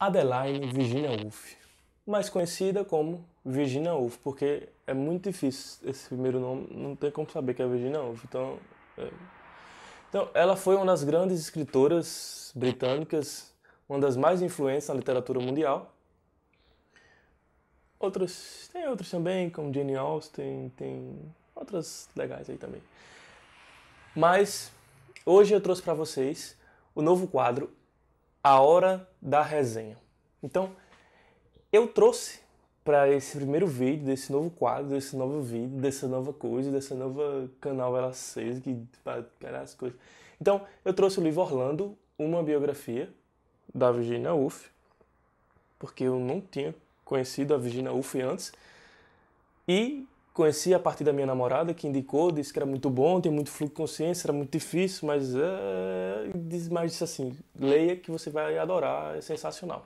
Adeline Virginia Woolf, mais conhecida como Virginia Woolf, porque é muito difícil esse primeiro nome, não tem como saber que é Virginia Woolf. Então, é. então ela foi uma das grandes escritoras britânicas, uma das mais influentes na literatura mundial. Outros, tem outros também, como Jane Austen, tem outras legais aí também. Mas hoje eu trouxe para vocês o novo quadro a hora da resenha. Então, eu trouxe para esse primeiro vídeo, desse novo quadro, desse novo vídeo, dessa nova coisa, dessa nova canal Ela 6, que para tá, as coisas. Então, eu trouxe o livro Orlando, uma biografia da Virginia Woolf, porque eu não tinha conhecido a Virginia Woolf antes. E Conheci a partir da minha namorada, que indicou, disse que era muito bom, tem muito fluxo de consciência, era muito difícil, mas é, diz mais disse assim, leia que você vai adorar, é sensacional.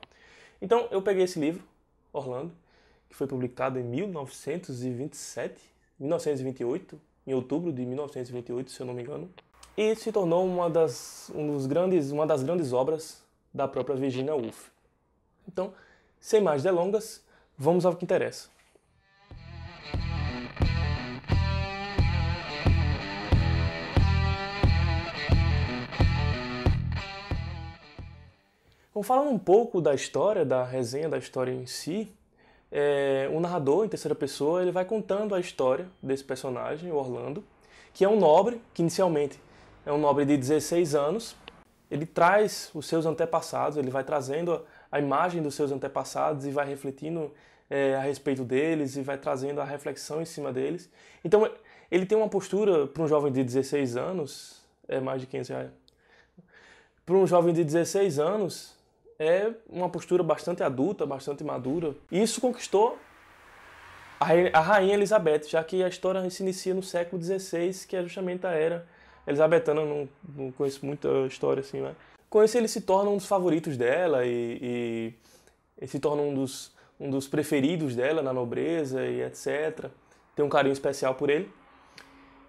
Então, eu peguei esse livro, Orlando, que foi publicado em 1927, 1928, em outubro de 1928, se eu não me engano, e se tornou uma das, um dos grandes, uma das grandes obras da própria Virginia Woolf. Então, sem mais delongas, vamos ao que interessa. Então, falando um pouco da história, da resenha da história em si, é, o narrador, em terceira pessoa, ele vai contando a história desse personagem, o Orlando, que é um nobre, que inicialmente é um nobre de 16 anos. Ele traz os seus antepassados, ele vai trazendo a imagem dos seus antepassados e vai refletindo é, a respeito deles e vai trazendo a reflexão em cima deles. Então, ele tem uma postura para um jovem de 16 anos, é mais de 500 reais. Para um jovem de 16 anos, é uma postura bastante adulta, bastante madura. E isso conquistou a rainha Elizabeth, já que a história se inicia no século XVI, que é justamente a era elisabetana, não, não conheço muita história assim, né? Com isso ele se torna um dos favoritos dela e, e se torna um dos, um dos preferidos dela na nobreza e etc. Tem um carinho especial por ele.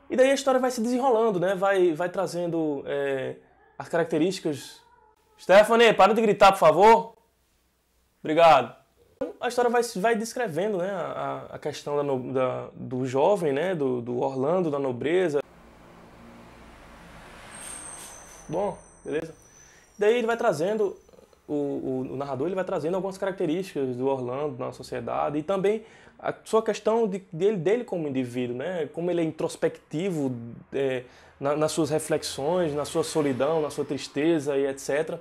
E daí a história vai se desenrolando, né? Vai, vai trazendo é, as características Stephanie, para de gritar, por favor. Obrigado. A história vai, vai descrevendo né, a, a questão da, da, do jovem, né, do, do Orlando, da nobreza. Bom, beleza? Daí ele vai trazendo o, o, o, narrador ele vai trazendo algumas características do Orlando na sociedade e também a sua questão de, dele, dele como indivíduo, né? como ele é introspectivo é, na, nas suas reflexões, na sua solidão, na sua tristeza e etc.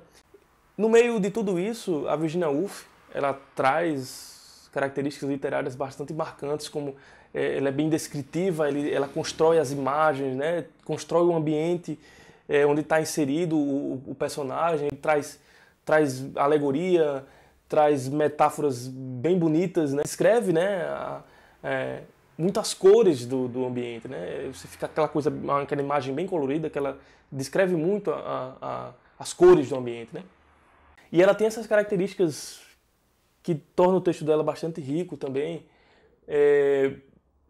No meio de tudo isso, a Virginia Woolf ela traz características literárias bastante marcantes, como é, ela é bem descritiva, ele, ela constrói as imagens, né? constrói o ambiente é, onde está inserido o, o personagem, traz traz alegoria, traz metáforas bem bonitas, né? Escreve, né? A, é, muitas cores do, do ambiente, né? Você fica aquela coisa, aquela imagem bem colorida, que ela descreve muito a, a, as cores do ambiente, né? E ela tem essas características que tornam o texto dela bastante rico também. É,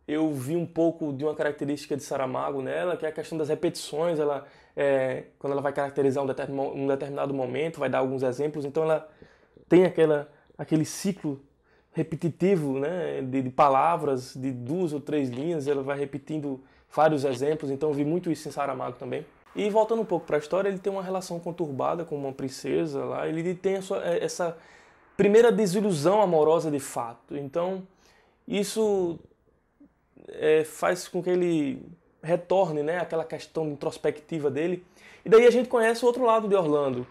eu vi um pouco de uma característica de Saramago nela, que é a questão das repetições. Ela é, quando ela vai caracterizar um, determin, um determinado momento, vai dar alguns exemplos, então ela tem aquela, aquele ciclo repetitivo né, de, de, palavras, de duas ou três linhas, ela vai repetindo vários exemplos, então eu vi muito isso em Saramago também. E voltando um pouco para a história, ele tem uma relação conturbada com uma princesa lá, ele tem sua, é, essa primeira desilusão amorosa de fato, então isso é, faz com que ele retorne, né, aquela questão introspectiva dele. E daí a gente conhece o outro lado de Orlando,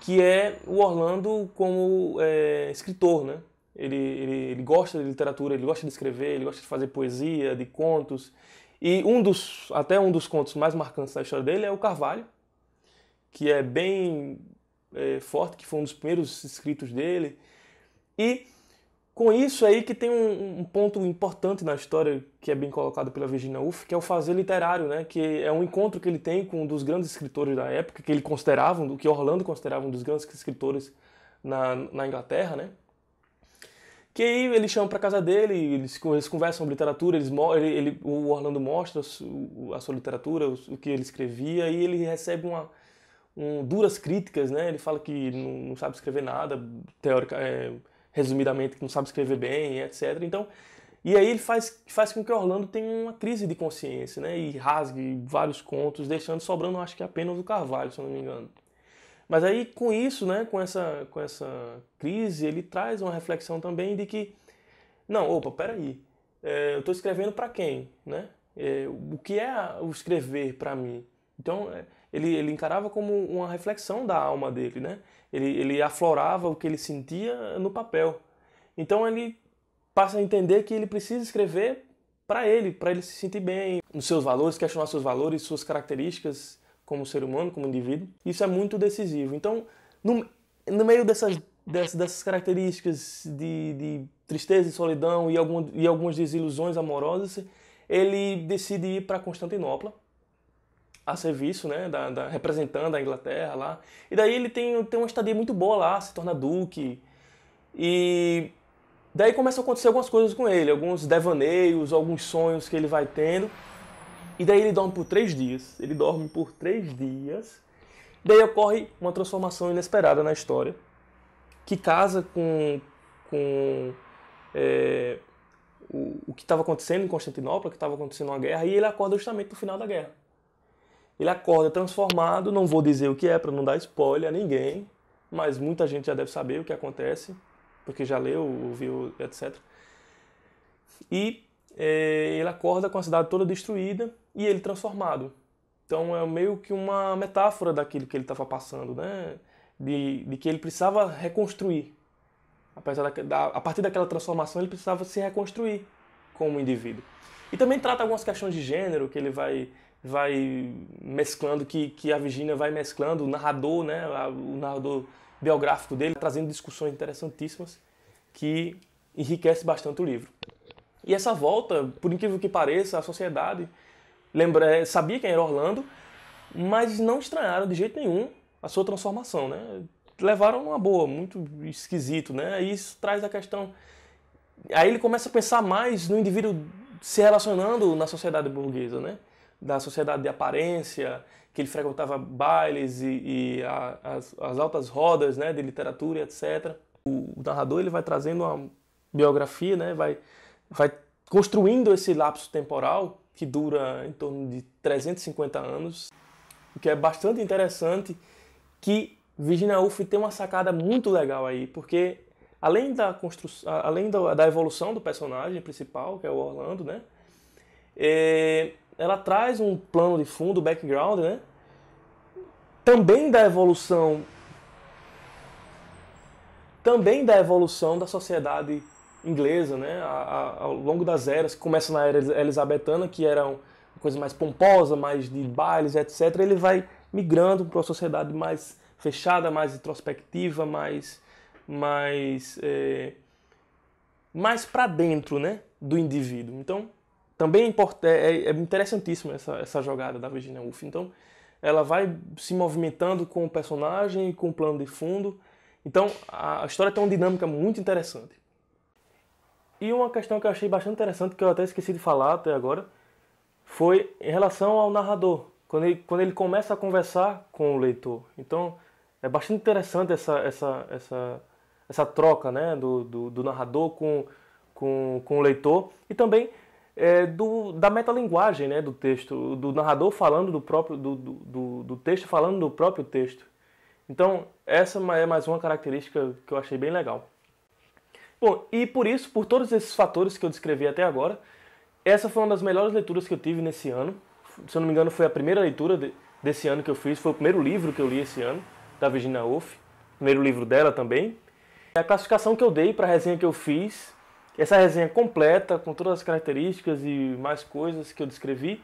que é o Orlando como é, escritor, né? Ele, ele, ele, gosta de literatura, ele gosta de escrever, ele gosta de fazer poesia, de contos. E um dos, até um dos contos mais marcantes da história dele é o Carvalho, que é bem é, forte, que foi um dos primeiros escritos dele. E com isso aí que tem um, um, ponto importante na história que é bem colocado pela Virginia Woolf, que é o fazer literário, né? Que é um encontro que ele tem com um dos grandes escritores da época, que ele considerava, que Orlando considerava um dos grandes escritores na, na Inglaterra, né? Que aí ele chama para casa dele, eles, eles conversam sobre literatura, eles, ele, ele, o Orlando mostra a sua literatura, o, que ele escrevia, e ele recebe uma, um, duras críticas, né? Ele fala que não, não sabe escrever nada, teórica... É, resumidamente, que não sabe escrever bem, etc. Então, e aí ele faz, faz com que Orlando tenha uma crise de consciência, né? E rasgue vários contos, deixando sobrando, acho que apenas o Carvalho, se eu não me engano. Mas aí com isso, né, com essa, com essa crise, ele traz uma reflexão também de que, não, opa, peraí, é, eu estou escrevendo para quem, né? É, o que é o escrever para mim? Então, é, ele, ele encarava como uma reflexão da alma dele, né? ele, ele aflorava o que ele sentia no papel. Então ele passa a entender que ele precisa escrever para ele, para ele se sentir bem, nos seus valores, questionar seus valores, suas características como ser humano, como indivíduo. Isso é muito decisivo. Então, no, no meio dessas, dessas, dessas características de, de tristeza e solidão e, algum, e algumas desilusões amorosas, ele decide ir para Constantinopla, a serviço, né, da, da, representando a Inglaterra lá. E daí ele tem, tem uma estadia muito boa lá, se torna duque. E daí começam a acontecer algumas coisas com ele, alguns devaneios, alguns sonhos que ele vai tendo. E daí ele dorme por três dias. Ele dorme por três dias. Daí ocorre uma transformação inesperada na história, que casa com, com é, o, o que estava acontecendo em Constantinopla, que estava acontecendo uma guerra, e ele acorda justamente no final da guerra. Ele acorda transformado, não vou dizer o que é para não dar spoiler a ninguém, mas muita gente já deve saber o que acontece, porque já leu, ouviu, etc. E é, ele acorda com a cidade toda destruída e ele transformado. Então é meio que uma metáfora daquilo que ele estava passando, né? De, de, que ele precisava reconstruir. Apesar da, da, a partir daquela transformação, ele precisava se reconstruir como indivíduo. E também trata algumas questões de gênero que ele vai vai mesclando, que, que a Virginia vai mesclando, o narrador, né, o narrador biográfico dele, trazendo discussões interessantíssimas que enriquece bastante o livro. E essa volta, por incrível que pareça, a sociedade lembra, é, sabia quem era Orlando, mas não estranharam de jeito nenhum a sua transformação, né? Levaram uma boa, muito esquisito, né? E isso traz a questão. Aí ele começa a pensar mais no indivíduo se relacionando na sociedade burguesa, né? da sociedade de aparência, que ele frequentava bailes e, e a, as, as, altas rodas né, de literatura, etc. O, o narrador ele vai trazendo uma biografia, né, vai, vai construindo esse lapso temporal que dura em torno de 350 anos, o que é bastante interessante, que Virginia Woolf tem uma sacada muito legal aí, porque além da construção, além da, evolução do personagem principal, que é o Orlando, né, é, ela traz um plano de fundo, background, né? Também da evolução também da evolução da sociedade inglesa, né? ao longo das eras, que começa na era elizabetana, que era uma coisa mais pomposa, mais de bailes, etc. Ele vai migrando para uma sociedade mais fechada, mais introspectiva, mais mais é, mais para dentro, né, do indivíduo. Então, também é, é, é, é, interessantíssima essa, essa jogada da Virginia Woolf. Então, ela vai se movimentando com o personagem, com o plano de fundo. Então, a história tem uma dinâmica muito interessante. E uma questão que eu achei bastante interessante, que eu até esqueci de falar até agora, foi em relação ao narrador, quando ele, quando ele começa a conversar com o leitor. Então, é bastante interessante essa, essa, essa, essa troca né, do, do, do narrador com, com, com o leitor. E também é, do, da metalinguagem né, do texto, do narrador falando do próprio do, do, do, texto falando do próprio texto. Então, essa é mais uma característica que eu achei bem legal. Bom, e por isso, por todos esses fatores que eu descrevi até agora, essa foi uma das melhores leituras que eu tive nesse ano. Se eu não me engano, foi a primeira leitura de, desse ano que eu fiz, foi o primeiro livro que eu li esse ano, da Virginia Woolf, primeiro livro dela também. É a classificação que eu dei para a resenha que eu fiz essa resenha completa, com todas as características e mais coisas que eu descrevi,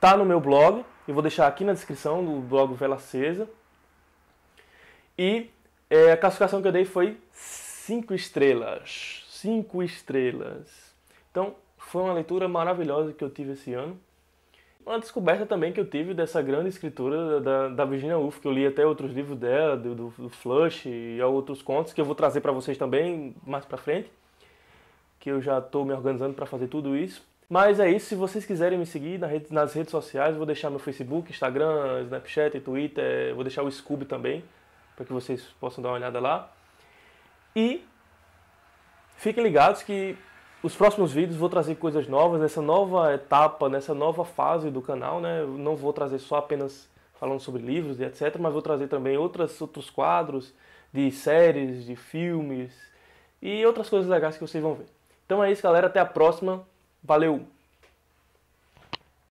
tá no meu blog. Eu vou deixar aqui na descrição do blog Vela Acesa. E é, a classificação que eu dei foi 5 estrelas. 5 estrelas. Então, foi uma leitura maravilhosa que eu tive esse ano. Uma descoberta também que eu tive dessa grande escritora da, da Virginia Woolf, que eu li até outros livros dela, do, do Flush e outros contos, que eu vou trazer para vocês também mais para frente que eu já estou me organizando para fazer tudo isso. Mas é isso, se vocês quiserem me seguir nas redes sociais, vou deixar meu Facebook, Instagram, Snapchat, Twitter, vou deixar o Scooby também, para que vocês possam dar uma olhada lá. E fiquem ligados que os próximos vídeos vou trazer coisas novas nessa nova etapa, nessa nova fase do canal, né? Eu não vou trazer só apenas falando sobre livros e etc, mas vou trazer também outras outros quadros de séries, de filmes e outras coisas legais que vocês vão ver. Então é isso, galera. Até a próxima. Valeu!